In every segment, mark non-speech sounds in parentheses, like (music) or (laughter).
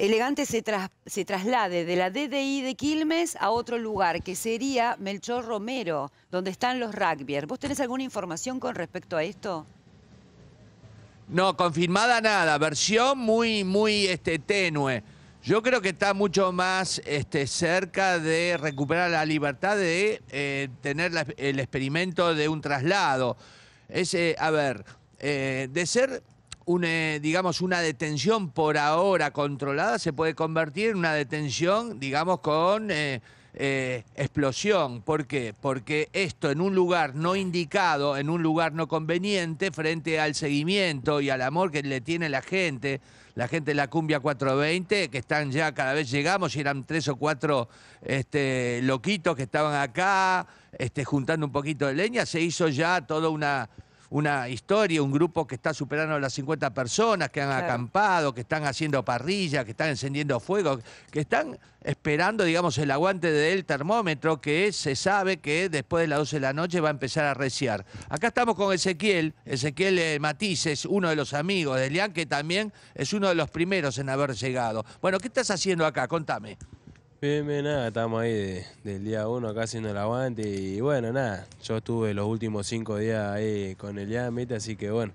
elegante se, traslade de la DDI de Quilmes a otro lugar, que sería Melchor Romero, donde están los rugbyers. ¿Vos tenés alguna información con respecto a esto? No, confirmada nada, versión muy, muy este, tenue. Yo creo que está mucho más este, cerca de recuperar la libertad de eh, tener el experimento de un traslado. Es, eh, a ver, eh, de ser eh, digamos, una detención por ahora controlada se puede convertir en una detención, digamos, con eh, eh, explosión. ¿Por qué? Porque esto en un lugar no indicado, en un lugar no conveniente, frente al seguimiento y al amor que le tiene la gente, la gente de la cumbia 420, que están ya, cada vez llegamos y eran tres o cuatro este, loquitos que estaban acá, este, juntando un poquito de leña, se hizo ya toda una una historia, un grupo que está superando las 50 personas, que han acampado, que están haciendo parrillas, que están encendiendo fuego, que están esperando, digamos, el aguante del termómetro que se sabe que después de las 12 de la noche va a empezar a reciar. Acá estamos con Ezequiel, Ezequiel eh, Matices, uno de los amigos de Lian, que también es uno de los primeros en haber llegado. Bueno, ¿qué estás haciendo acá? Contame. Bien, bien, nada, estamos ahí del día uno acá haciendo el aguante y bueno, nada, yo estuve los últimos cinco días ahí con el Yamit, así que bueno,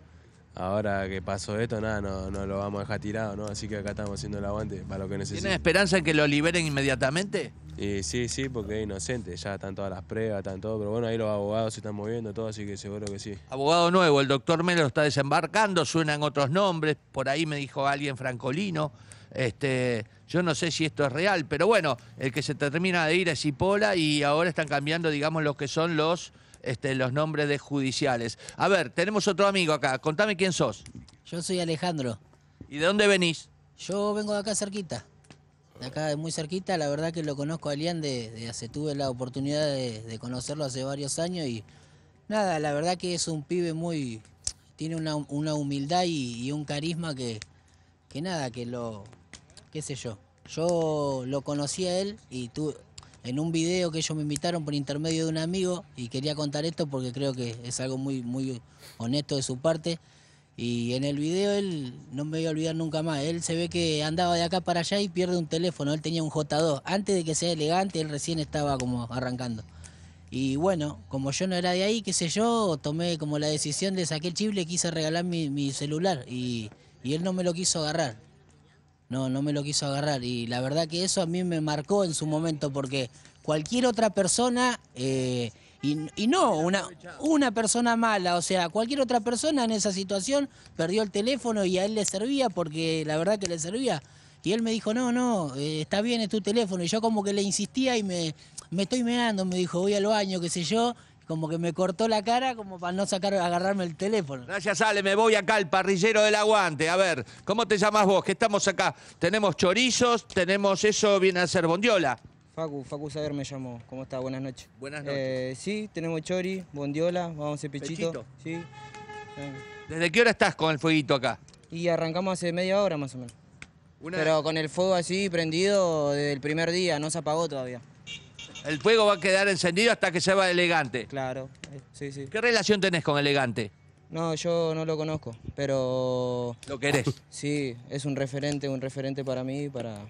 ahora que pasó esto, nada, no, no lo vamos a dejar tirado, ¿no? Así que acá estamos haciendo el aguante para lo que necesitamos. ¿Tienen esperanza en que lo liberen inmediatamente? Y sí, sí, porque es inocente, ya están todas las pruebas, están todo, pero bueno, ahí los abogados se están moviendo, todo, así que seguro que sí. Abogado nuevo, el doctor Melo está desembarcando, suenan otros nombres, por ahí me dijo alguien francolino. Este, yo no sé si esto es real, pero bueno, el que se termina de ir es Hipola y ahora están cambiando, digamos, los que son los, este, los nombres de judiciales. A ver, tenemos otro amigo acá. Contame quién sos. Yo soy Alejandro. ¿Y de dónde venís? Yo vengo de acá cerquita. De acá muy cerquita, la verdad que lo conozco a Alián de, hace, tuve la oportunidad de, conocerlo hace varios años y nada, la verdad que es un pibe muy, tiene una, humildad y, un carisma que, que nada, que lo, qué sé yo. Yo lo conocí a él y tú en un video que ellos me invitaron por intermedio de un amigo y quería contar esto porque creo que es algo muy muy honesto de su parte y en el video él no me voy a olvidar nunca más, él se ve que andaba de acá para allá y pierde un teléfono, él tenía un J2, antes de que sea elegante él recién estaba como arrancando. Y bueno, como yo no era de ahí, qué sé yo, tomé como la decisión de saqué el chip, le quise regalar mi, celular y él no me lo quiso agarrar. No, no me lo quiso agarrar y la verdad que eso a mí me marcó en su momento porque cualquier otra persona, eh, y, no una, una persona mala, o sea, cualquier otra persona en esa situación perdió el teléfono y a él le servía porque la verdad que le servía. Y él me dijo, no, no, eh, está bien, es tu teléfono. Y yo como que le insistía y me, me estoy meando, me dijo, voy al baño, qué sé yo como que me cortó la cara como para no sacar, agarrarme el teléfono. Gracias, sale, me voy acá al parrillero del aguante. A ver, ¿cómo te llamas vos? Que estamos acá. Tenemos chorizos, tenemos eso, viene a ser bondiola. Facu, Facu Saber me llamó. ¿Cómo está? Buenas noches. Buenas noches. Eh, sí, tenemos chori, bondiola, vamos a hacer pechito. ¿Desde qué hora estás con el fueguito acá? Y arrancamos hace media hora más o menos. Pero con el fuego así prendido desde el primer día, no se apagó todavía. El fuego va a quedar encendido hasta que se va Elegante. Claro, eh, sí, sí. ¿Qué relación tenés con Elegante? No, yo no lo conozco, pero... ¿Lo querés? Sí, es un referente, un referente para mí, para,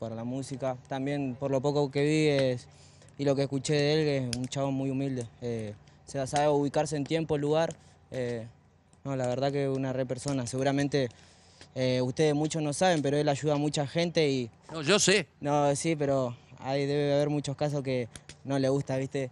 para la música. También, por lo poco que vi y lo que escuché de él, es un chavo muy humilde. Eh, se sabe ubicarse en tiempo, lugar. Eh, no, la verdad que una re persona. Seguramente ustedes muchos no saben, pero él ayuda a mucha gente y... No, yo sé. No, sí, pero hay, debe haber muchos casos que no le gusta, viste,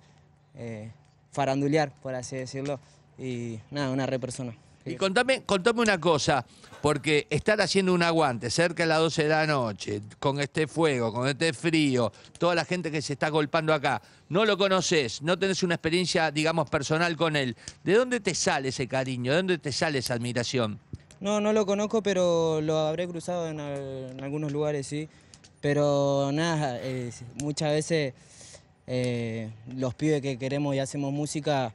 eh, farandulear, por así decirlo. Y nada, una re persona. Y contame, contame una cosa, porque estar haciendo un aguante cerca de las 12 de la noche, con este fuego, con este frío, toda la gente que se está golpando acá, no lo conoces, no tenés una experiencia, digamos, personal con él. ¿De dónde te sale ese cariño? ¿De dónde te sale esa admiración? No, no lo conozco, pero lo habré cruzado en algunos lugares, sí. Pero nada, muchas veces eh, los pibes que queremos y hacemos música...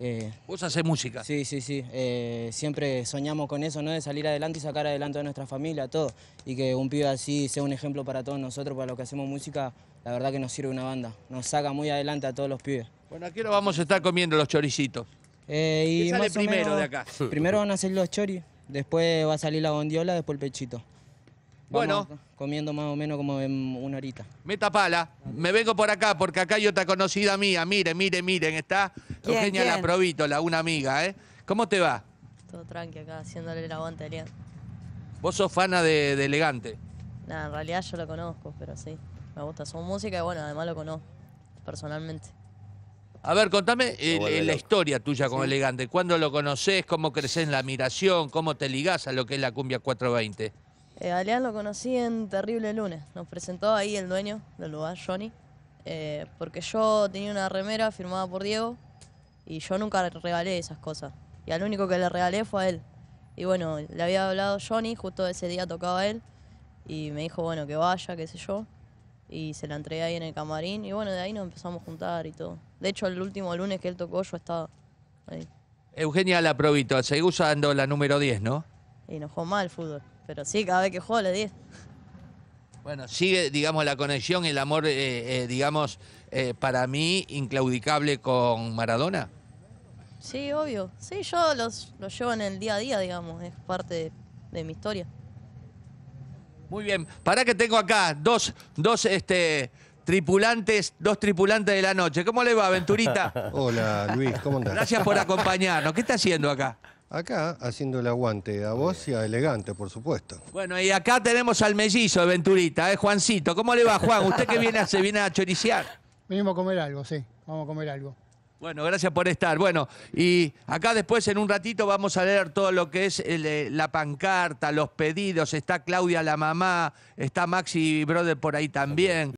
Eh, ¿Vos hacés música? Sí, sí, sí. Eh, siempre soñamos con eso, ¿no? De salir adelante y sacar adelante a nuestra familia, todo. Y que un pibe así sea un ejemplo para todos nosotros, para los que hacemos música, la verdad que nos sirve una banda. Nos saca muy adelante a todos los pibes. Bueno, aquí lo vamos a estar comiendo los choricitos. Eh, y ¿Qué sale primero de acá? Primero van a hacer los choris, después va a salir la gondiola, después el pechito. Bueno. comiendo más o menos como en una horita. Meta pala, me vengo por acá porque acá hay otra conocida mía. Mire, mire, miren, está Eugenia La Provítola, una amiga, ¿eh? ¿Cómo te va? Todo tranqui acá, haciéndole el aguante ¿Vos sos fana de, Elegante? Nada, en realidad yo lo conozco, pero sí. Me gusta su música y bueno, además lo conozco personalmente. A ver, contame eh, eh, la historia tuya con Elegante. ¿Cuándo lo conoces? ¿Cómo creces en la admiración? ¿Cómo te ligás a lo que es la cumbia 420? Eh, Aleán lo conocí en Terrible Lunes. Nos presentó ahí el dueño del lugar, Johnny. Eh, porque yo tenía una remera firmada por Diego y yo nunca le regalé esas cosas. Y al único que le regalé fue a él. Y bueno, le había hablado Johnny, justo ese día tocaba él. Y me dijo, bueno, que vaya, qué sé yo. Y se la entregué ahí en el camarín. Y bueno, de ahí nos empezamos a juntar y todo. De hecho, el último lunes que él tocó, yo estaba ahí. Eugenia probito seguí usando la número 10, ¿no? Y nos jugó mal el fútbol. Pero sí, cada vez que juego le 10. Bueno, sigue, digamos, la conexión, el amor, eh, eh, digamos, eh, para mí, inclaudicable con Maradona. Sí, obvio. Sí, yo los, los llevo en el día a día, digamos, es parte de, mi historia. Muy bien, para que tengo acá dos, dos este, tripulantes, dos tripulantes de la noche. ¿Cómo le va, Aventurita? (laughs) Hola, Luis, ¿cómo andás? Gracias por acompañarnos. ¿Qué está haciendo acá? Acá, haciendo el aguante a vos y a Elegante, por supuesto. Bueno, y acá tenemos al mellizo de Venturita, ¿eh? Juancito. ¿Cómo le va, Juan? ¿Usted que viene, a, se viene a choriciar? Venimos a comer algo, sí. Vamos a comer algo. Bueno, gracias por estar. Bueno, y acá después en un ratito vamos a leer todo lo que es eh, la pancarta, los pedidos. Está Claudia, la mamá, está Maxi Brother por ahí también.